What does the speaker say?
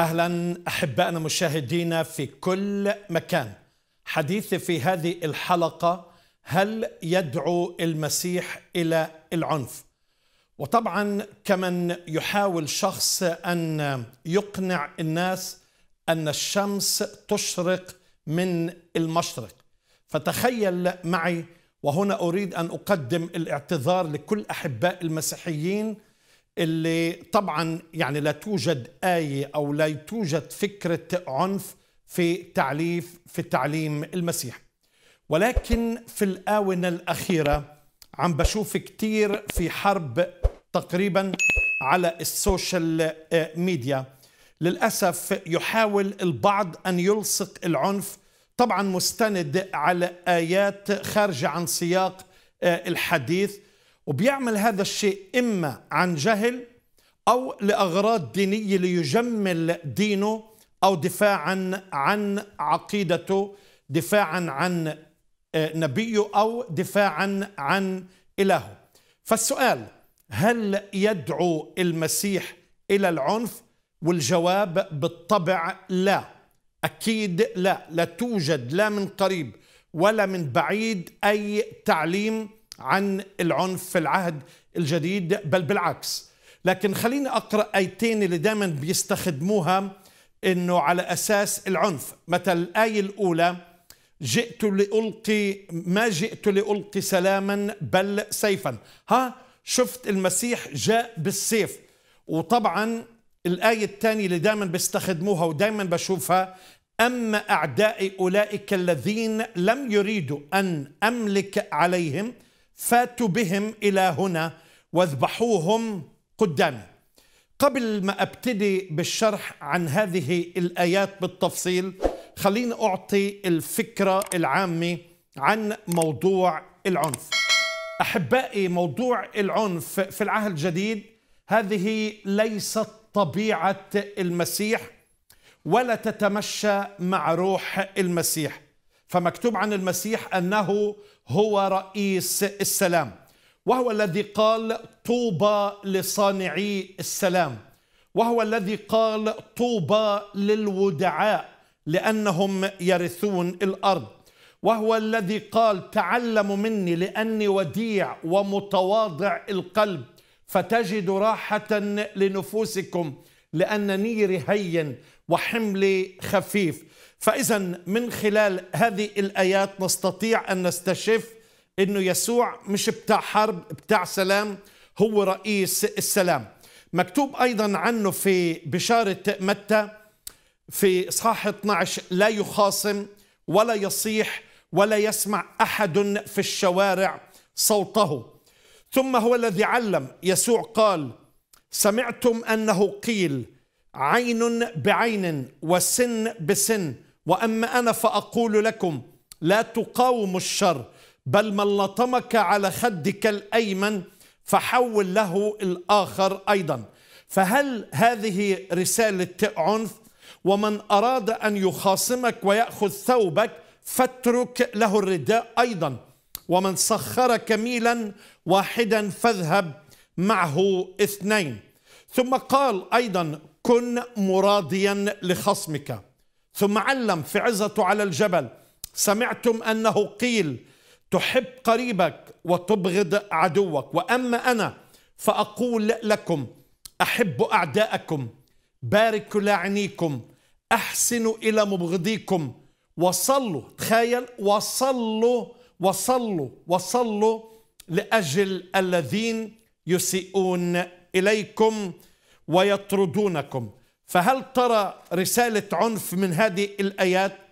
اهلا احبائنا مشاهدينا في كل مكان حديثي في هذه الحلقه هل يدعو المسيح الى العنف وطبعا كمن يحاول شخص ان يقنع الناس ان الشمس تشرق من المشرق فتخيل معي وهنا اريد ان اقدم الاعتذار لكل احباء المسيحيين اللي طبعا يعني لا توجد آية أو لا توجد فكرة عنف في تعليف في تعليم المسيح ولكن في الآونة الأخيرة عم بشوف كتير في حرب تقريبا على السوشيال آه، ميديا للأسف يحاول البعض أن يلصق العنف طبعا مستند على آيات خارجة عن سياق آه، الحديث وبيعمل هذا الشيء إما عن جهل أو لأغراض دينية ليجمل دينه أو دفاعا عن عقيدته دفاعا عن آه، نبيه أو دفاعا عن إلهه فالسؤال هل يدعو المسيح إلى العنف والجواب بالطبع لا أكيد لا لا توجد لا من قريب ولا من بعيد أي تعليم عن العنف في العهد الجديد بل بالعكس لكن خليني أقرأ آيتين اللي دايما بيستخدموها أنه على أساس العنف مثل الآية الأولى جئت لألقي ما جئت لألقي سلاما بل سيفا ها شفت المسيح جاء بالسيف وطبعا الآية الثانية اللي دائما بيستخدموها ودائما بشوفها أما أعدائي أولئك الذين لم يريدوا أن أملك عليهم فاتوا بهم إلى هنا واذبحوهم قدامي قبل ما أبتدي بالشرح عن هذه الآيات بالتفصيل خليني أعطي الفكرة العامة عن موضوع العنف أحبائي موضوع العنف في العهد الجديد هذه ليست طبيعة المسيح ولا تتمشى مع روح المسيح فمكتوب عن المسيح انه هو رئيس السلام وهو الذي قال طوبى لصانعي السلام وهو الذي قال طوبى للودعاء لانهم يرثون الارض وهو الذي قال تعلموا مني لاني وديع ومتواضع القلب فتجد راحه لنفوسكم لان نيري هين وحملي خفيف فإذا من خلال هذه الآيات نستطيع أن نستشف أنه يسوع مش بتاع حرب بتاع سلام هو رئيس السلام مكتوب أيضا عنه في بشارة متى في إصحاح 12 لا يخاصم ولا يصيح ولا يسمع أحد في الشوارع صوته ثم هو الذي علم يسوع قال سمعتم أنه قيل عين بعين وسن بسن واما انا فاقول لكم لا تقاوم الشر بل من لطمك على خدك الايمن فحول له الاخر ايضا فهل هذه رساله عنف ومن اراد ان يخاصمك وياخذ ثوبك فاترك له الرداء ايضا ومن سخرك ميلا واحدا فاذهب معه اثنين ثم قال ايضا كن مراضيا لخصمك ثم علم في عزته على الجبل سمعتم أنه قيل تحب قريبك وتبغض عدوك وأما أنا فأقول لكم أحب أعداءكم باركوا لاعنيكم أحسنوا إلى مبغضيكم وصلوا تخيل وصلوا وصلوا وصلوا لأجل الذين يسيئون إليكم ويطردونكم فهل ترى رسالة عنف من هذه الآيات